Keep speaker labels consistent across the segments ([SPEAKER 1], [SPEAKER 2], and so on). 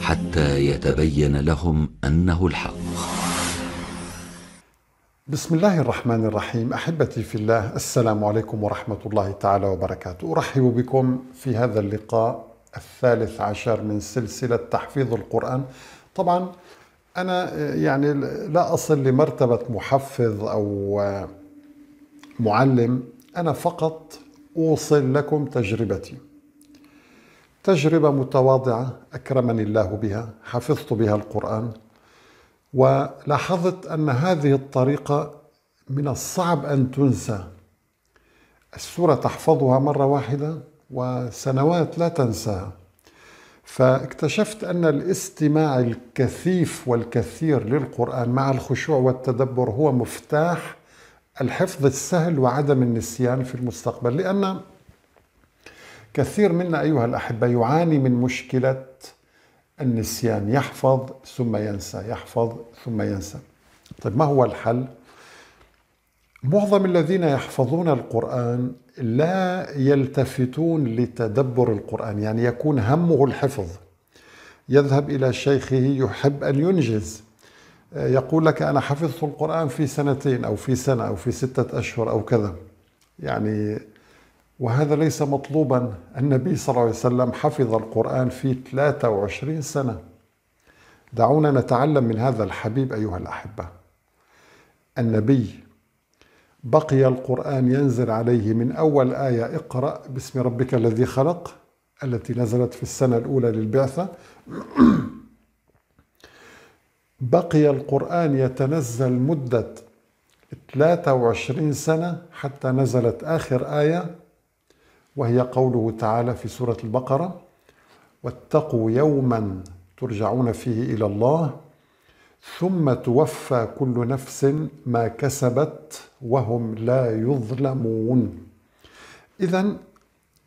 [SPEAKER 1] حتى يتبين لهم انه الحق بسم الله الرحمن الرحيم احبتي في الله السلام عليكم ورحمه الله تعالى وبركاته ارحب بكم في هذا اللقاء الثالث عشر من سلسله تحفيظ القران طبعا انا يعني لا اصل لمرتبه محفظ او معلم انا فقط اوصل لكم تجربتي تجربة متواضعة أكرمني الله بها حفظت بها القرآن ولاحظت أن هذه الطريقة من الصعب أن تنسى السورة تحفظها مرة واحدة وسنوات لا تنساها فاكتشفت أن الاستماع الكثيف والكثير للقرآن مع الخشوع والتدبر هو مفتاح الحفظ السهل وعدم النسيان في المستقبل لأن كثير منا أيها الأحبة يعاني من مشكلة النسيان يحفظ ثم ينسى يحفظ ثم ينسى طيب ما هو الحل؟ معظم الذين يحفظون القرآن لا يلتفتون لتدبر القرآن يعني يكون همه الحفظ يذهب إلى شيخه يحب أن ينجز يقول لك أنا حفظت القرآن في سنتين أو في سنة أو في ستة أشهر أو كذا يعني وهذا ليس مطلوبا النبي صلى الله عليه وسلم حفظ القرآن في 23 سنة دعونا نتعلم من هذا الحبيب أيها الأحبة النبي بقي القرآن ينزل عليه من أول آية اقرأ باسم ربك الذي خلق التي نزلت في السنة الأولى للبعثة بقي القرآن يتنزل مدة 23 سنة حتى نزلت آخر آية وهي قوله تعالى في سورة البقرة واتقوا يوما ترجعون فيه إلى الله ثم توفى كل نفس ما كسبت وهم لا يظلمون إذا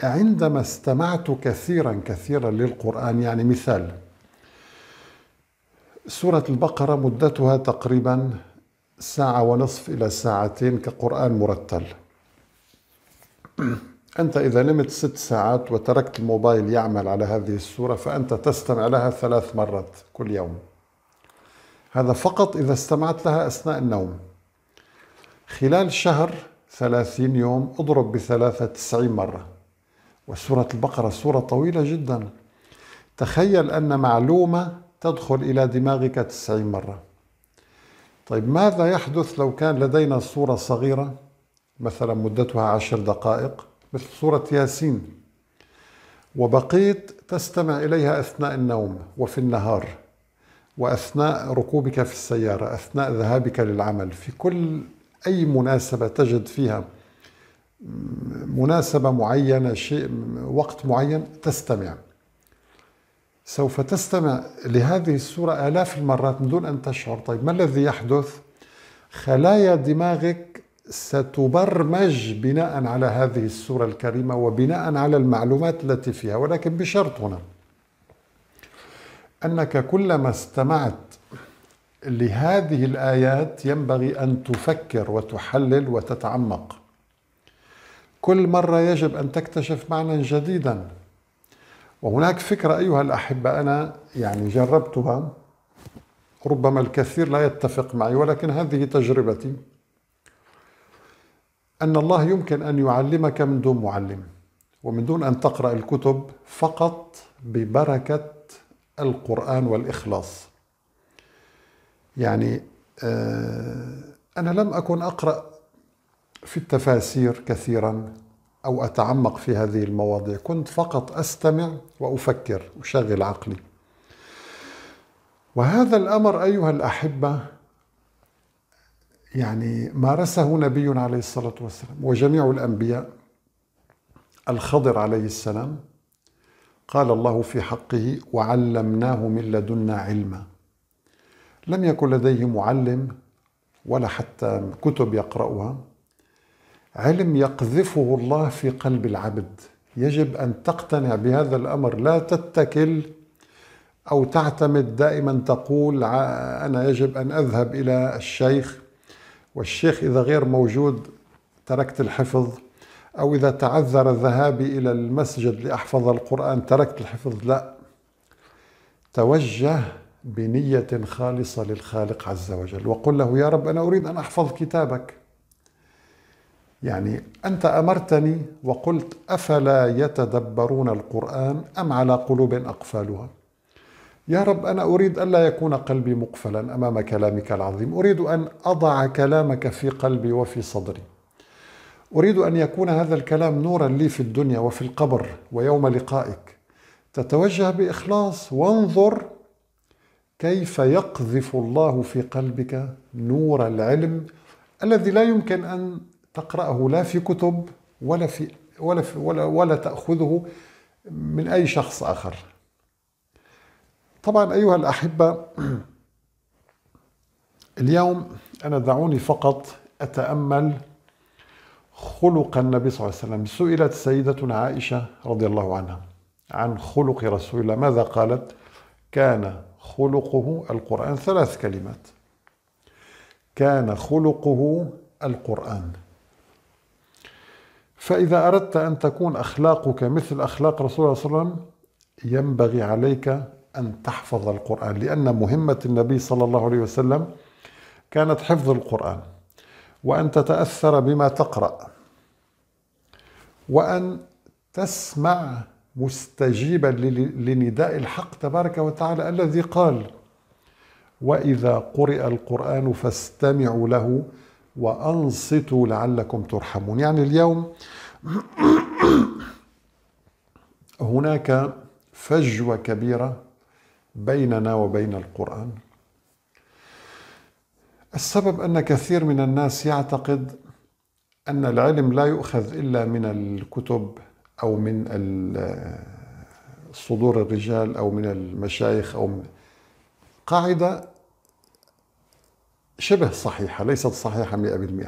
[SPEAKER 1] عندما استمعت كثيرا كثيرا للقرآن يعني مثال سورة البقرة مدتها تقريبا ساعة ونصف إلى ساعتين كقرآن مرتل أنت إذا نمت ست ساعات وتركت الموبايل يعمل على هذه الصورة فأنت تستمع لها ثلاث مرات كل يوم هذا فقط إذا استمعت لها أثناء النوم خلال شهر ثلاثين يوم اضرب بثلاثة تسعين مرة وسورة البقرة سورة طويلة جدا تخيل أن معلومة تدخل إلى دماغك تسعين مرة طيب ماذا يحدث لو كان لدينا صورة صغيرة مثلا مدتها عشر دقائق مثل سورة ياسين وبقيت تستمع إليها أثناء النوم وفي النهار وأثناء ركوبك في السيارة أثناء ذهابك للعمل في كل أي مناسبة تجد فيها مناسبة معينة شيء وقت معين تستمع سوف تستمع لهذه السورة آلاف المرات من دون أن تشعر طيب ما الذي يحدث خلايا دماغك ستبرمج بناء على هذه السورة الكريمة وبناء على المعلومات التي فيها ولكن بشرط هنا أنك كلما استمعت لهذه الآيات ينبغي أن تفكر وتحلل وتتعمق كل مرة يجب أن تكتشف معنى جديدا وهناك فكرة أيها الأحبة أنا يعني جربتها ربما الكثير لا يتفق معي ولكن هذه تجربتي أن الله يمكن أن يعلمك من دون معلم ومن دون أن تقرأ الكتب فقط ببركة القرآن والإخلاص يعني آه، أنا لم أكن أقرأ في التفاسير كثيرا أو أتعمق في هذه المواضيع كنت فقط أستمع وأفكر أشغل عقلي وهذا الأمر أيها الأحبة يعني مارسه نبي عليه الصلاة والسلام وجميع الأنبياء الخضر عليه السلام قال الله في حقه وعلمناه من لدنا علما لم يكن لديه معلم ولا حتى كتب يقرأها علم يقذفه الله في قلب العبد يجب أن تقتنع بهذا الأمر لا تتكل أو تعتمد دائما تقول أنا يجب أن أذهب إلى الشيخ والشيخ إذا غير موجود تركت الحفظ أو إذا تعذر ذهابي إلى المسجد لأحفظ القرآن تركت الحفظ لا توجه بنية خالصة للخالق عز وجل وقل له يا رب أنا أريد أن أحفظ كتابك يعني أنت أمرتني وقلت أفلا يتدبرون القرآن أم على قلوب أقفالها يا رب أنا أريد ألا يكون قلبي مقفلا أمام كلامك العظيم أريد أن أضع كلامك في قلبي وفي صدري أريد أن يكون هذا الكلام نورا لي في الدنيا وفي القبر ويوم لقائك تتوجه بإخلاص وانظر كيف يقذف الله في قلبك نور العلم الذي لا يمكن أن تقرأه لا في كتب ولا في ولا في ولا, ولا تأخذه من أي شخص آخر طبعا أيها الأحبة اليوم أنا دعوني فقط أتأمل خلق النبي صلى الله عليه وسلم سئلت سيدتنا عائشة رضي الله عنها عن خلق رسول الله ماذا قالت كان خلقه القرآن ثلاث كلمات كان خلقه القرآن فإذا أردت أن تكون أخلاقك مثل أخلاق رسول الله صلى الله عليه وسلم ينبغي عليك أن تحفظ القرآن لأن مهمة النبي صلى الله عليه وسلم كانت حفظ القرآن وأن تتأثر بما تقرأ وأن تسمع مستجيبا لنداء الحق تبارك وتعالى الذي قال وإذا قرئ القرآن فاستمعوا له وأنصتوا لعلكم ترحمون يعني اليوم هناك فجوة كبيرة بيننا وبين القرآن؟ السبب أن كثير من الناس يعتقد أن العلم لا يؤخذ إلا من الكتب أو من صدور الرجال أو من المشايخ أو من قاعدة شبه صحيحة ليست صحيحة 100%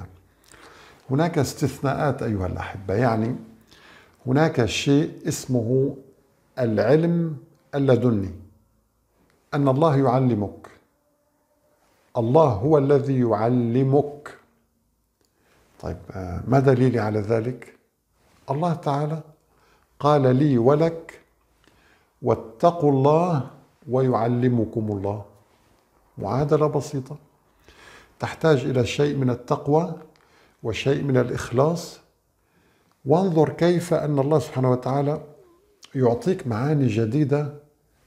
[SPEAKER 1] هناك استثناءات أيها الأحبة يعني هناك شيء اسمه العلم اللدني أن الله يعلمك الله هو الذي يعلمك طيب آه، ما دليلي على ذلك الله تعالى قال لي ولك واتقوا الله ويعلمكم الله معادله بسيطه تحتاج الى شيء من التقوى وشيء من الاخلاص وانظر كيف ان الله سبحانه وتعالى يعطيك معاني جديده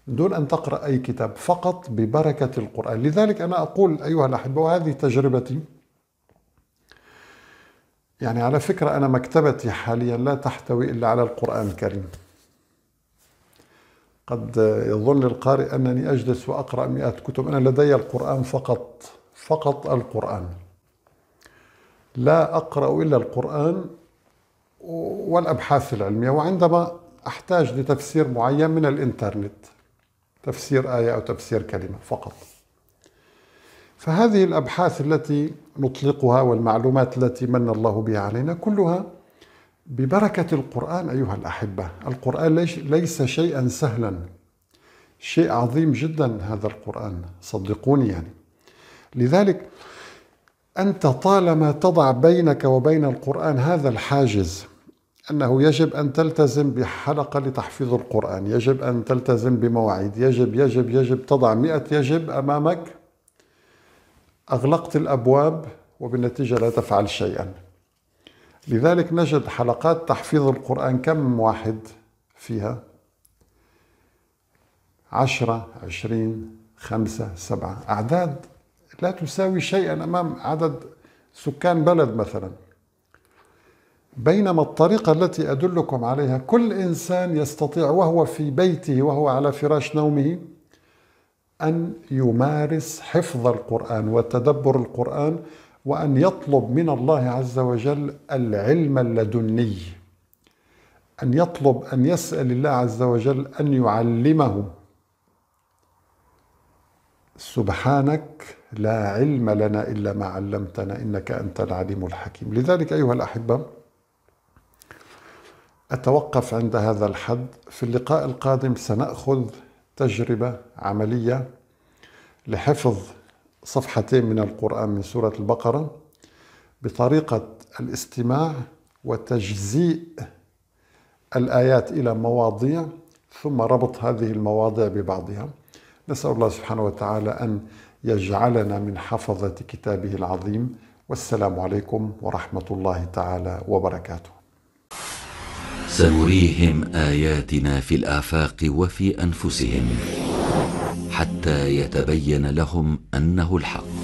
[SPEAKER 1] دون أن تقرأ أي كتاب فقط ببركة القرآن لذلك أنا أقول أيها الأحبة وهذه تجربتي يعني على فكرة أنا مكتبتي حاليا لا تحتوي إلا على القرآن الكريم قد يظن القارئ أنني أجلس وأقرأ مئات كتب أنا لدي القرآن فقط فقط القرآن لا أقرأ إلا القرآن والأبحاث العلمية وعندما أحتاج لتفسير معين من الإنترنت تفسير آية أو تفسير كلمة فقط فهذه الأبحاث التي نطلقها والمعلومات التي من الله بها علينا كلها ببركة القرآن أيها الأحبة القرآن ليس شيئا سهلا شيء عظيم جدا هذا القرآن صدقوني يعني لذلك أنت طالما تضع بينك وبين القرآن هذا الحاجز أنه يجب أن تلتزم بحلقة لتحفيظ القرآن يجب أن تلتزم بمواعيد يجب يجب يجب تضع مئة يجب أمامك أغلقت الأبواب وبالنتيجة لا تفعل شيئا لذلك نجد حلقات تحفيظ القرآن كم واحد فيها عشرة عشرين خمسة سبعة أعداد لا تساوي شيئا أمام عدد سكان بلد مثلاً بينما الطريقة التي أدلكم عليها كل إنسان يستطيع وهو في بيته وهو على فراش نومه أن يمارس حفظ القرآن وتدبر القرآن وأن يطلب من الله عز وجل العلم اللدني أن يطلب أن يسأل الله عز وجل أن يعلمه سبحانك لا علم لنا إلا ما علمتنا إنك أنت العليم الحكيم لذلك أيها الأحبة أتوقف عند هذا الحد في اللقاء القادم سنأخذ تجربة عملية لحفظ صفحتين من القرآن من سورة البقرة بطريقة الاستماع وتجزيء الآيات إلى مواضيع ثم ربط هذه المواضيع ببعضها نسأل الله سبحانه وتعالى أن يجعلنا من حفظة كتابه العظيم والسلام عليكم ورحمة الله تعالى وبركاته سنريهم اياتنا في الافاق وفي انفسهم حتى يتبين لهم انه الحق